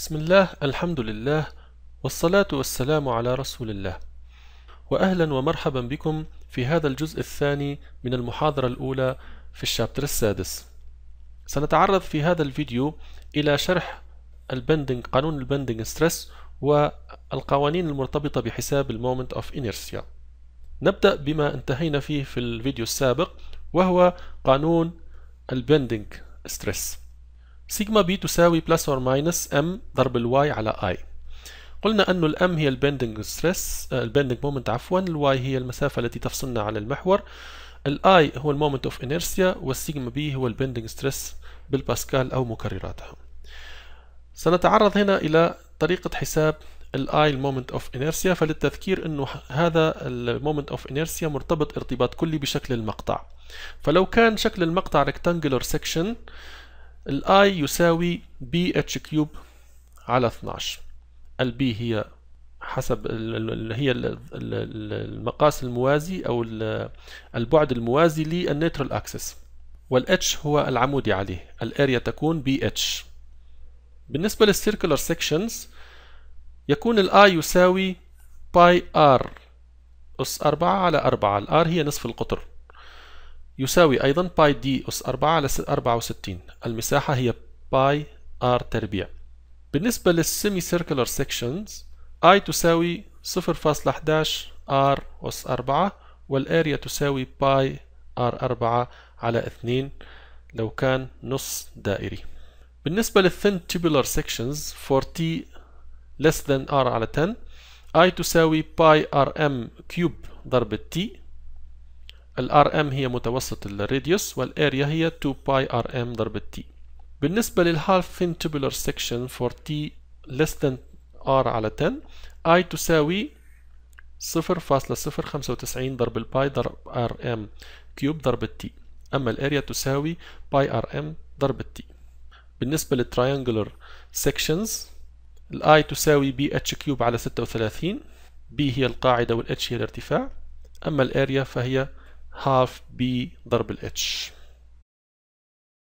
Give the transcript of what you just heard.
بسم الله الحمد لله والصلاة والسلام على رسول الله وأهلا ومرحبا بكم في هذا الجزء الثاني من المحاضرة الأولى في الشابتر السادس سنتعرض في هذا الفيديو إلى شرح البندنج قانون البندنج ستريس والقوانين المرتبطة بحساب المومنت اوف انيرسيا نبدأ بما انتهينا فيه في الفيديو السابق وهو قانون البندنج ستريس سيجما بي تساوي بلس اور ماينس ام ضرب الواي على اي قلنا انه الام هي البندنج ستريس البندنج مومنت عفوا الواي هي المسافه التي تفصلنا عن المحور الاي هو المومنت اوف انيرسيا والسيجما بي هو البندنج ستريس بالباسكال او مكرراتها سنتعرض هنا الى طريقه حساب الاي المومنت اوف انيرسيا فللتذكير انه هذا المومنت اوف انيرسيا مرتبط ارتباط كلي بشكل المقطع فلو كان شكل المقطع ريكتانجلر سكشن الاي يساوي بي اتش كيوب على 12 البي هي حسب اللي هي المقاس الموازي او البعد الموازي للنيترال اكسس والاتش هو العمودي عليه الاريا تكون بي اتش بالنسبه للسيركلر سيكشنز يكون الاي يساوي باي ار اس 4 على 4 الار هي نصف القطر يساوي أيضا باي دي أس 4 على 64 المساحة هي باي ار تربيع بالنسبة للسيمي سيركلر سيكشنز I تساوي 0.11 R أس 4 والاريا تساوي باي R 4 على 2 لو كان نص دائري بالنسبة للثين tubular sections for t less than r على 10 I تساوي باي R M كيوب ضرب t الار ام هي متوسط الراديوس والاريا هي 2 باي ار ام ضرب تي بالنسبة للهالف thin tubular section for t less than r على 10 i تساوي 0.095 ضرب الباي ضرب ار ام كيوب ضرب التي أما الاريا تساوي باي ار ام ضرب التي بالنسبة للتريانجولر sections الاي تساوي بي اتش كيوب على 36 بي هي القاعدة والاتش هي الارتفاع أما الاريا فهي half b ضرب الاتش